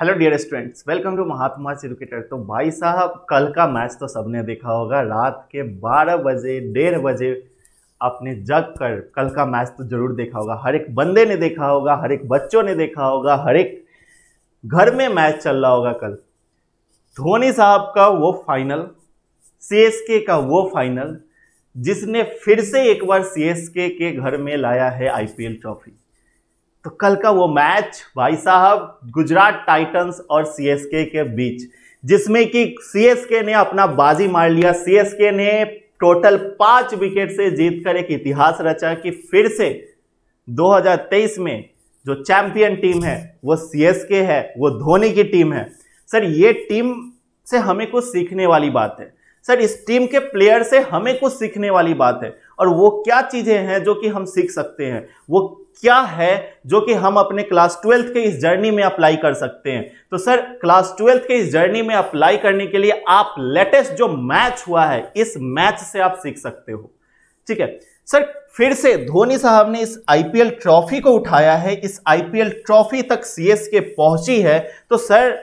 hello dear students welcome to Mahatma cricketer तो भाई साहब कल का मैच तो सबने देखा होगा रात के 12 बजे डेढ़ बजे आपने जग कर कल का मैच तो जरूर देखा होगा हर एक बंदे ने देखा होगा हर एक बच्चों ने देखा होगा हर एक घर में मैच चल रहा होगा कल धोनी साहब का वो फाइनल सी का वो फाइनल जिसने फिर से एक बार सी के घर में लाया है आई ट्रॉफी तो कल का वो मैच भाई साहब गुजरात टाइटंस और सीएसके के बीच जिसमें कि सीएसके ने अपना बाजी मार लिया सीएसके ने टोटल पांच विकेट से जीतकर एक इतिहास रचा कि फिर से 2023 में जो चैंपियन टीम है वो सीएसके है वो धोनी की टीम है सर ये टीम से हमें कुछ सीखने वाली बात है सर इस टीम के प्लेयर से हमें कुछ सीखने वाली बात है और वो क्या चीज़ें हैं जो कि हम सीख सकते हैं वो क्या है जो कि हम अपने क्लास ट्वेल्थ के इस जर्नी में अप्लाई कर सकते हैं तो सर क्लास ट्वेल्थ के इस जर्नी में अप्लाई करने के लिए आप लेटेस्ट जो मैच हुआ है इस मैच से आप सीख सकते हो ठीक है सर फिर से धोनी साहब ने इस आईपीएल ट्रॉफी को उठाया है इस आईपीएल ट्रॉफी तक सीएसके पहुंची है तो सर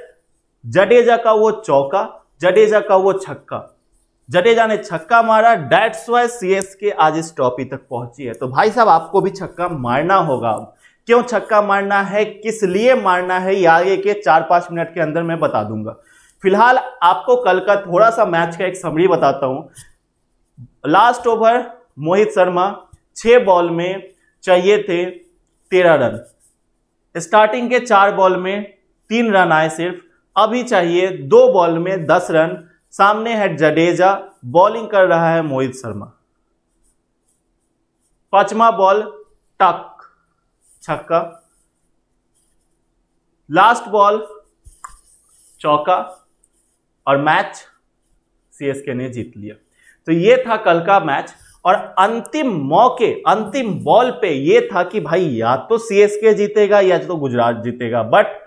जडेजा का वो चौका जडेजा का वो छक्का जडेजा ने छक्का मारा डेट्स वाई के आज इस ट्रॉफी तक पहुंची है तो भाई साहब आपको भी छक्का मारना होगा क्यों छक्का मारना है किस लिए मारना है ये आगे के चार पांच मिनट के अंदर मैं बता दूंगा फिलहाल आपको कल का थोड़ा सा मैच का एक समरी बताता हूं लास्ट ओवर मोहित शर्मा छह बॉल में चाहिए थे तेरह रन स्टार्टिंग के चार बॉल में तीन रन आए सिर्फ अभी चाहिए दो बॉल में दस रन सामने है जडेजा बॉलिंग कर रहा है मोहित शर्मा पांचवा बॉल टक छक्का लास्ट बॉल चौका और मैच सीएसके ने जीत लिया तो ये था कल का मैच और अंतिम मौके अंतिम बॉल पे ये था कि भाई या तो सीएसके जीतेगा या तो गुजरात जीतेगा बट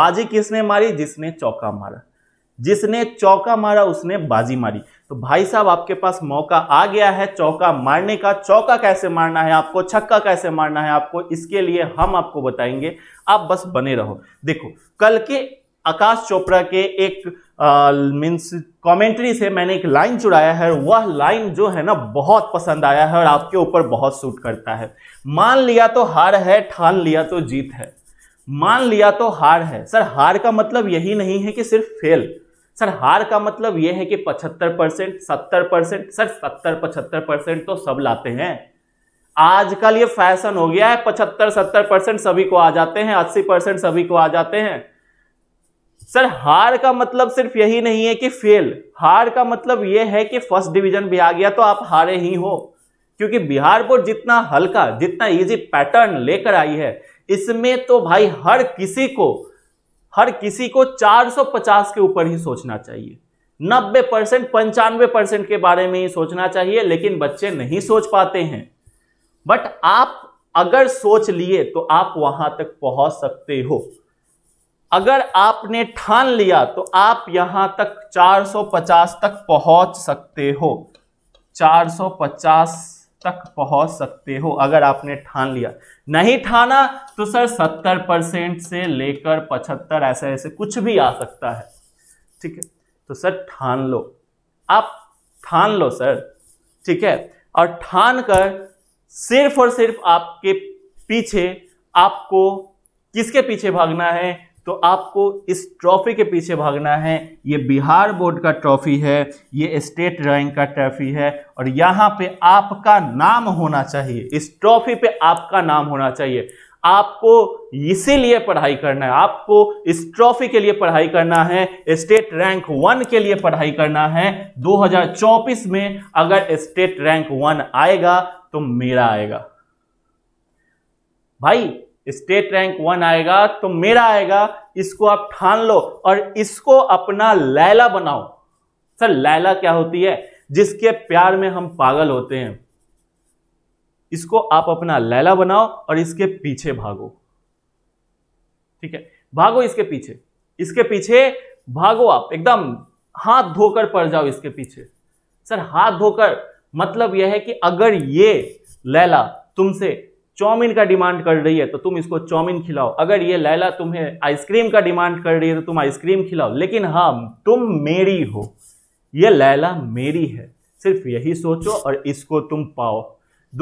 बाजी किसने मारी जिसने चौका मारा जिसने चौका मारा उसने बाजी मारी तो भाई साहब आपके पास मौका आ गया है चौका मारने का चौका कैसे मारना है आपको छक्का कैसे मारना है आपको इसके लिए हम आपको बताएंगे आप बस बने रहो देखो कल के आकाश चोपड़ा के एक मीन्स कमेंट्री से मैंने एक लाइन चुराया है वह लाइन जो है ना बहुत पसंद आया है और आपके ऊपर बहुत सूट करता है मान लिया तो हार है ठान लिया तो जीत है मान लिया तो हार है सर हार का मतलब यही नहीं है कि सिर्फ फेल सर हार का मतलब यह है कि 75 परसेंट सत्तर परसेंट सर सत्तर पचहत्तर परसेंट तो सब लाते हैं आजकल ये फैशन हो गया है पचहत्तर सत्तर परसेंट सभी को आ जाते हैं अस्सी परसेंट सभी को आ जाते हैं सर हार का मतलब सिर्फ यही नहीं है कि फेल हार का मतलब यह है कि फर्स्ट डिवीजन भी आ गया तो आप हारे ही हो क्योंकि बिहार बोर्ड जितना हल्का जितना इजी पैटर्न लेकर आई है इसमें तो भाई हर किसी को हर किसी को 450 के ऊपर ही सोचना चाहिए 90 परसेंट पंचानवे परसेंट के बारे में ही सोचना चाहिए लेकिन बच्चे नहीं सोच पाते हैं बट आप अगर सोच लिए तो आप वहां तक पहुंच सकते हो अगर आपने ठान लिया तो आप यहां तक 450 तक पहुंच सकते हो 450 तक पहुंच सकते हो अगर आपने ठान लिया नहीं ठाना तो सर 70 परसेंट से लेकर 75 ऐसे ऐसे कुछ भी आ सकता है ठीक है तो सर ठान लो आप ठान लो सर ठीक है और ठान कर सिर्फ और सिर्फ आपके पीछे आपको किसके पीछे भागना है तो आपको इस ट्रॉफी के पीछे भागना है ये बिहार बोर्ड का ट्रॉफी है ये स्टेट रैंक का ट्रॉफी है और यहाँ पे आपका नाम होना चाहिए इस ट्रॉफी पे आपका नाम होना चाहिए आपको इसीलिए पढ़ाई करना है आपको इस ट्रॉफी के लिए पढ़ाई करना है स्टेट रैंक वन के लिए पढ़ाई करना है 2024 में अगर स्टेट रैंक वन आएगा तो मेरा आएगा भाई स्टेट रैंक वन आएगा तो मेरा आएगा इसको आप ठान लो और इसको अपना लैला बनाओ सर लैला क्या होती है जिसके प्यार में हम पागल होते हैं इसको आप अपना लैला बनाओ और इसके पीछे भागो ठीक है भागो इसके पीछे इसके पीछे भागो आप एकदम हाथ धोकर पड़ जाओ इसके पीछे सर हाथ धोकर मतलब यह है कि अगर ये लैला तुमसे चौमिन का डिमांड कर रही है तो तुम इसको चौमिन खिलाओ अगर ये लैला तुम्हें आइसक्रीम का डिमांड कर रही है तो तुम आइसक्रीम खिलाओ लेकिन हाँ तुम मेरी हो ये लैला मेरी है सिर्फ यही सोचो और इसको तुम पाओ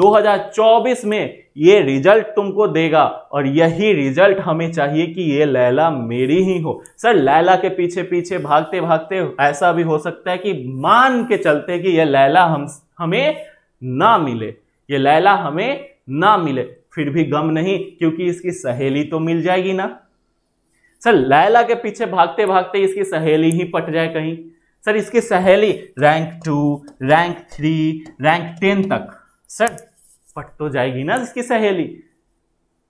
2024 में ये रिजल्ट तुमको देगा और यही रिजल्ट हमें चाहिए कि ये लैला मेरी ही हो सर लैला के पीछे पीछे भागते भागते ऐसा भी हो सकता है कि मान के चलते कि ये लैला हम हमें ना मिले ये लैला हमें ना मिले फिर भी गम नहीं क्योंकि इसकी सहेली तो मिल जाएगी ना सर लैला के पीछे भागते भागते इसकी सहेली ही पट जाए कहीं सर इसकी सहेली rank two rank three rank ten तक सर पट तो जाएगी ना इसकी सहेली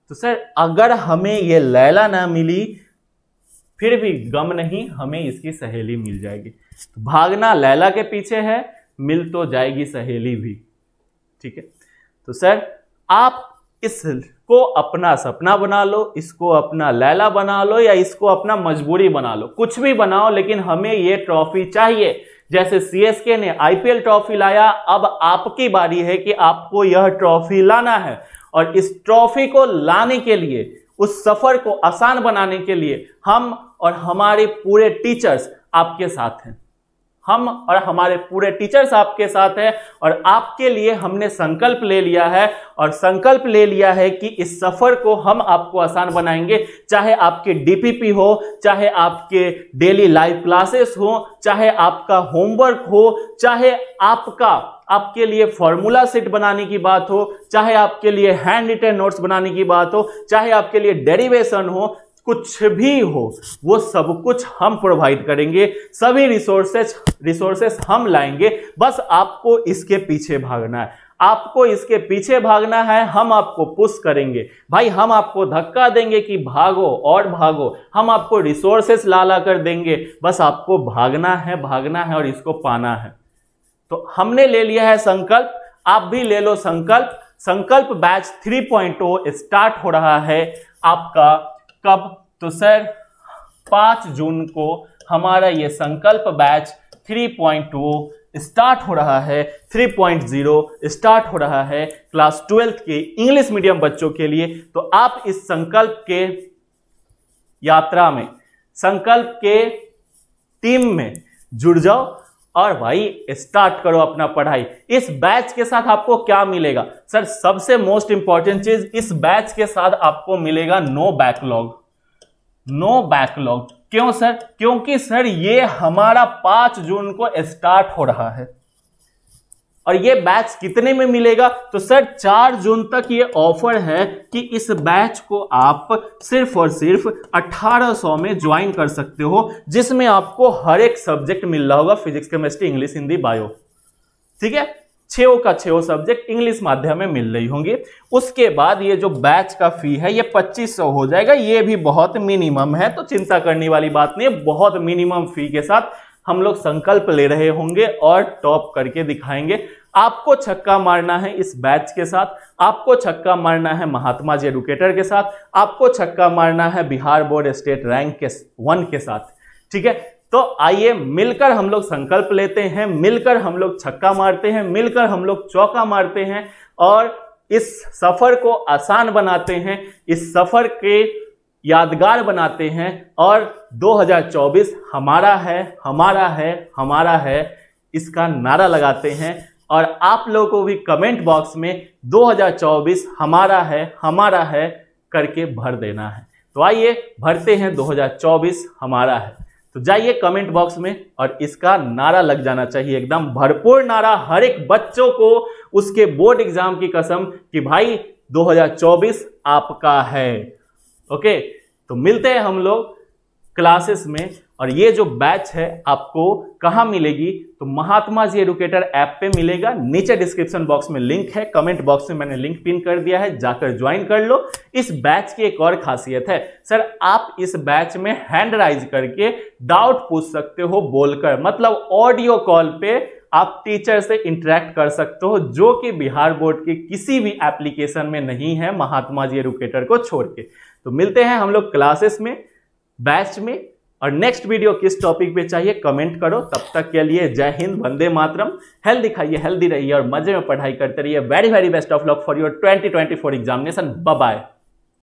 तो सर अगर हमें ये लैला ना मिली फिर भी गम नहीं हमें इसकी सहेली मिल जाएगी तो भागना लैला के पीछे है मिल तो जाएगी सहेली भी ठीक है तो सर आप इसको अपना सपना बना लो इसको अपना लैला बना लो या इसको अपना मजबूरी बना लो कुछ भी बनाओ लेकिन हमें ये ट्रॉफी चाहिए जैसे सीएसके ने आईपीएल ट्रॉफी लाया अब आपकी बारी है कि आपको यह ट्रॉफी लाना है और इस ट्रॉफी को लाने के लिए उस सफर को आसान बनाने के लिए हम और हमारे पूरे टीचर्स आपके साथ हैं हम और हमारे पूरे टीचर्स आपके साथ हैं और आपके लिए हमने संकल्प ले लिया है और संकल्प ले लिया है कि इस सफ़र को हम आपको आसान बनाएंगे चाहे आपके डीपीपी हो चाहे आपके डेली लाइव क्लासेस हो चाहे आपका होमवर्क हो चाहे आपका आपके लिए फॉर्मूला सेट बनाने की बात हो चाहे आपके लिए हैंड रिटर्न नोट्स बनाने की बात हो चाहे आपके लिए डेरिवेशन हो कुछ भी हो वो सब कुछ हम प्रोवाइड करेंगे सभी रिसोर्सेस रिसोर्सेस हम लाएंगे बस आपको इसके पीछे भागना है आपको इसके पीछे भागना है हम आपको पुश करेंगे भाई हम आपको धक्का देंगे कि भागो और भागो हम आपको रिसोर्सेस ला ला कर देंगे बस आपको भागना है भागना है और इसको पाना है तो हमने ले लिया है संकल्प आप भी ले लो संकल्प संकल्प बैच 3.0 स्टार्ट हो रहा है आपका कब तो सर पाँच जून को हमारा ये संकल्प बैच 3.2 स्टार्ट हो रहा है 3.0 स्टार्ट हो रहा है क्लास ट्वेल्थ के इंग्लिश मीडियम बच्चों के लिए तो आप इस संकल्प के यात्रा में संकल्प के टीम में जुड़ जाओ और भाई स्टार्ट करो अपना पढ़ाई इस बैच के साथ आपको क्या मिलेगा सर सबसे मोस्ट इंपॉर्टेंट चीज इस बैच के साथ आपको मिलेगा नो बैकलॉग नो बैकलॉग क्यों सर क्योंकि सर ये हमारा पांच जून को स्टार्ट हो रहा है और ये बैच कितने में मिलेगा तो सर चार जून तक ये ऑफर है कि इस बैच को आप सिर्फ और सिर्फ 1800 में ज्वाइन कर सकते हो जिसमें आपको हर एक सब्जेक्ट मिल रहा होगा physics chemistry English Hindi bio ठीक है छो का छो सब्जेक्ट इंग्लिश माध्यम में मिल रही होंगी उसके बाद ये जो बैच का फी है ये 2500 हो जाएगा ये भी बहुत मिनिमम है तो चिंता करने वाली बात नहीं बहुत मिनिमम फी के साथ हम लोग संकल्प ले रहे होंगे और टॉप करके दिखाएंगे आपको छक्का मारना है इस बैच के साथ आपको छक्का मारना है महात्मा जी एडुकेटर के साथ आपको छक्का मारना है बिहार बोर्ड स्टेट रैंक के वन के साथ ठीक है तो आइए मिलकर हम लोग संकल्प लेते हैं मिलकर हम लोग छक्का मारते हैं मिलकर हम लोग चौका मारते हैं और इस सफर को आसान बनाते हैं इस सफर के यादगार बनाते हैं और 2024 हमारा है हमारा है हमारा है इसका नारा लगाते हैं और आप लोगों को भी कमेंट बॉक्स में 2024 हमारा है हमारा है करके भर देना है तो आइए भरते हैं 2024 हमारा है तो जाइए कमेंट बॉक्स में और इसका नारा लग जाना चाहिए एकदम भरपूर नारा हर एक बच्चों को उसके बोर्ड एग्जाम की कसम कि भाई 2024 आपका है ओके तो मिलते हैं हम लोग क्लासेस में और ये जो बैच है आपको कहाँ मिलेगी तो महात्मा जी एडुकेटर ऐप पे मिलेगा नीचे डिस्क्रिप्शन बॉक्स में लिंक है कमेंट बॉक्स में मैंने लिंक पिन कर दिया है जाकर ज्वाइन कर लो इस बैच की एक और खासियत है सर आप इस बैच में हैंड राइज करके डाउट पूछ सकते हो बोलकर मतलब ऑडियो कॉल पे आप टीचर से इंटरेक्ट कर सकते हो जो कि बिहार बोर्ड के किसी भी एप्लीकेशन में नहीं है महात्मा जी एडुकेटर को छोड़ के तो मिलते हैं हम लोग क्लासेस में बैच में और नेक्स्ट वीडियो किस टॉपिक पे चाहिए कमेंट करो तब तक के लिए जय हिंद वंदे मातरम हेल्दी खाइए हेल्दी रहिए और मजे में पढ़ाई करते रहिए very very best of luck for your 2024 examination bye